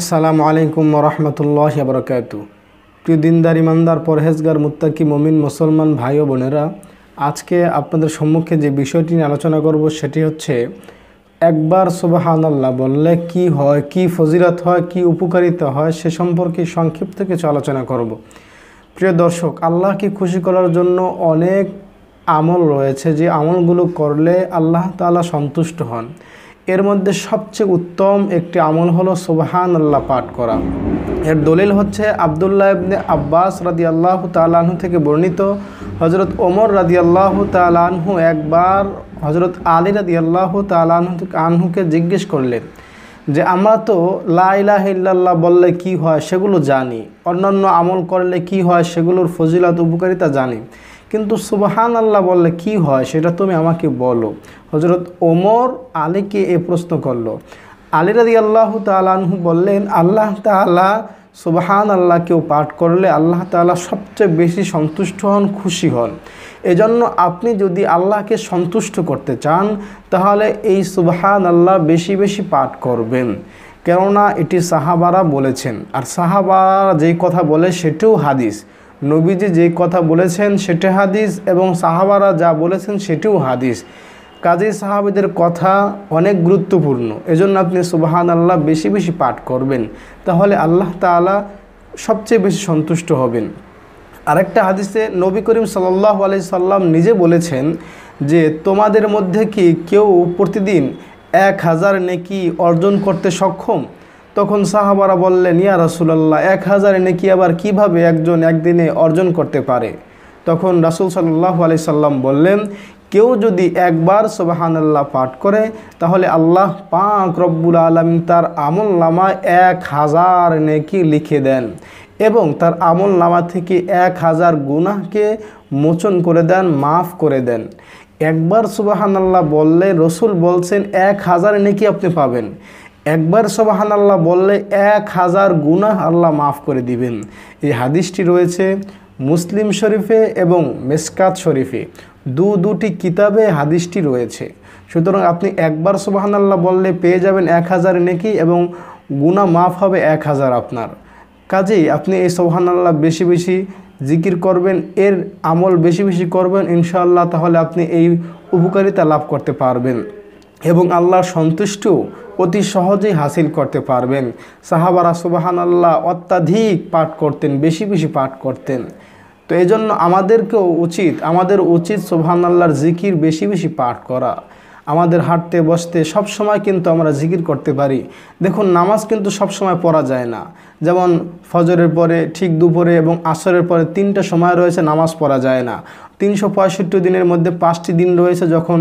আসসালামু আলাইকুম রহমতুল্লাহ বরকাত প্রিয় দিনদার ইমানদার পরহেজগার মুত্তাকি মমিন মুসলমান ভাই ও বোনেরা আজকে আপনাদের সম্মুখে যে বিষয়টি নিয়ে আলোচনা করব সেটি হচ্ছে একবার সুবাহান আল্লাহ বললে কি হয় কি ফজিলত হয় কি উপকারিতা হয় সে সম্পর্কে সংক্ষিপ্ত কিছু আলোচনা করব। প্রিয় দর্শক আল্লাহকে খুশি করার জন্য অনেক আমল রয়েছে যে আমলগুলো করলে আল্লাহ তালা সন্তুষ্ট হন এর মধ্যে সবচেয়ে উত্তম একটি আমল হলো সুবহান আল্লাহ পাঠ করা এর দলিল হচ্ছে আবদুল্লাহ ইবনে আব্বাস রাদি আল্লাহ তালাহু থেকে বর্ণিত হজরত ওমর রাদি আল্লাহ তালাহু একবার হজরত আলী রাদি আল্লাহ তালাহু আনহুকে জিজ্ঞেস করলেন যে আমরা তো লাইলাহ ইল্লাল্লাহ বললে কি হয় সেগুলো জানি অন্যান্য আমল করলে কি হয় সেগুলোর ফজিলত উপকারিতা জানি কিন্তু সুবাহান আল্লাহ বললে কি হয় সেটা তুমি আমাকে বলো হজরত ওমর আলীকে এ প্রশ্ন করলো আলী রাজি আল্লাহ তালু বললেন আল্লাহ তালা সুবাহান আল্লাহ কেউ পাঠ করলে আল্লাহ তালা সবচেয়ে বেশি সন্তুষ্ট হন খুশি হন এজন্য আপনি যদি আল্লাহকে সন্তুষ্ট করতে চান তাহলে এই সুবাহান আল্লাহ বেশি বেশি পাঠ করবেন কেননা এটি সাহাবারা বলেছেন আর সাহাবারা যেই কথা বলে সেটিও হাদিস নবীজি যে কথা বলেছেন সেটা হাদিস এবং সাহাবারা যা বলেছেন সেটিও হাদিস কাজী সাহাবিদের কথা অনেক গুরুত্বপূর্ণ এজন্য আপনি সুবাহান আল্লাহ বেশি বেশি পাঠ করবেন তাহলে আল্লাহ তালা সবচেয়ে বেশি সন্তুষ্ট হবেন আরেকটা হাদিসে নবী করিম সাল্লাহ আলি সাল্লাম নিজে বলেছেন যে তোমাদের মধ্যে কি কেউ প্রতিদিন এক হাজার নেকি অর্জন করতে সক্ষম তখন সাহাবারা বললেন ইয়া রাসুলাল্লাহ এক হাজার নাকি আবার কিভাবে একজন একদিনে অর্জন করতে পারে তখন রাসুল সাল্লাহ আলি সাল্লাম বললেন কেউ যদি একবার সোবাহানাল্লাহ পাঠ করে তাহলে আল্লাহ পাক রব্বুল আলম তার আমল নামা এক হাজার নেকি লিখে দেন এবং তার আমল নামা থেকে এক হাজার গুনাহকে মোচন করে দেন মাফ করে দেন একবার আল্লাহ বললে রসুল বলছেন এক হাজার নেকি আপনি পাবেন একবার সোবাহান আল্লাহ বললে এক হাজার গুনা আল্লাহ মাফ করে দিবেন এই হাদিসটি রয়েছে মুসলিম শরীফে এবং মেসকাত শরীফে দু দুটি কিতাবে হাদিসটি রয়েছে সুতরাং আপনি একবার সোবাহান আল্লাহ বললে পেয়ে যাবেন এক হাজার নেকি এবং গুণা মাফ হবে এক হাজার আপনার কাজেই আপনি এই সোহান আল্লাহ বেশি বেশি জিকির করবেন এর আমল বেশি বেশি করবেন ইনশাআল্লাহ তাহলে আপনি এই উপকারিতা লাভ করতে পারবেন এবং আল্লাহ সন্তুষ্ট অতি সহজেই হাসিল করতে পারবেন সাহাবারা সুবাহান আল্লাহ অত্যাধিক পাঠ করতেন বেশি বেশি পাঠ করতেন তো এই জন্য আমাদেরকেও উচিত আমাদের উচিত সুবহান আল্লাহর জিকির বেশি বেশি পাঠ করা আমাদের হাঁটতে বসতে সব সময় কিন্তু আমরা জিকির করতে পারি দেখুন নামাজ কিন্তু সব সময় পড়া যায় না যেমন ফজরের পরে ঠিক দুপুরে এবং আসরের পরে তিনটা সময় রয়েছে নামাজ পড়া যায় না তিনশো দিনের মধ্যে পাঁচটি দিন রয়েছে যখন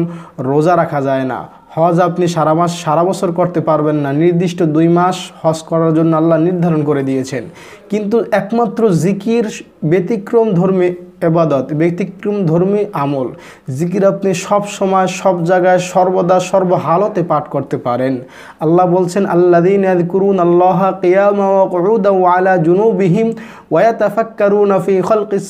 রোজা রাখা যায় না হজ আপনি সারা মাস সারা বছর করতে পারবেন না নির্দিষ্ট দুই মাস হজ করার জন্য আল্লাহ নির্ধারণ করে দিয়েছেন কিন্তু একমাত্র জিকির ব্যতিক্রম ধর্মে এবাদত ব্যতিক্রম ধর্মী আমল জিকির আপনি সব সময় সব জায়গায় সর্বদা সর্বহালতে পাঠ করতে পারেন আল্লাহ বলছেন দিন করুন আল্লাহ কিয়ামা আলা জুনুবিহিম ওয়াতাফাক্কারুন ফি খালকিস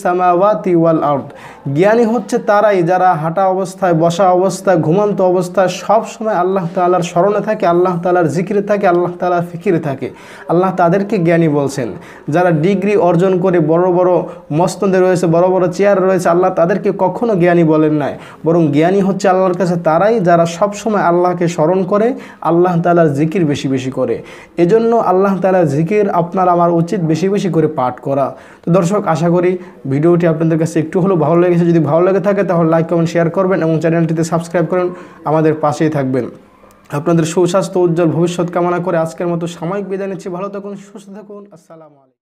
ওয়াল আউট জ্ঞানী হচ্ছে তারাই যারা হাঁটা অবস্থায় বসা অবস্থায় ঘুমন্ত অবস্থায় সব সময় আল্লাহ তালার স্মরণে থাকে আল্লাহ তালার জিকিরে থাকে আল্লাহ তালার ফিকিরে থাকে আল্লাহ তাদেরকে জ্ঞানী বলছেন যারা ডিগ্রি অর্জন করে বড় বড় মস্তন্দে রয়েছে বড় বড় চেয়ার রয়েছে আল্লাহ তাদেরকে কখনো জ্ঞানী বলেন নাই বরং জ্ঞানী হচ্ছে আল্লাহর কাছে তারাই যারা সব সময় আল্লাহকে স্মরণ করে আল্লাহ তালার জিকির বেশি বেশি করে এজন্য আল্লাহ তালার জিকির আপনার আমার উচিত বেশি বেশি করে পাঠ করা তো দর্শক আশা করি ভিডিওটি আপনাদের কাছে একটু হলেও ভালো লেগে ভিডিও যদি ভালো লাগে থাকে তাহলে লাইক কমেন্ট শেয়ার করবেন এবং চ্যানেলটিতে সাবস্ক্রাইব করুন আমাদের পাশেই থাকবেন আপনাদের সুস্বাস্থ্য উজ্জ্বল ভবিষ্যৎ কামনা করে আজকের মতো সাময়িক বিদায় নিচ্ছি ভালো থাকুন সুস্থ থাকুন আসসালামু আলাইকুম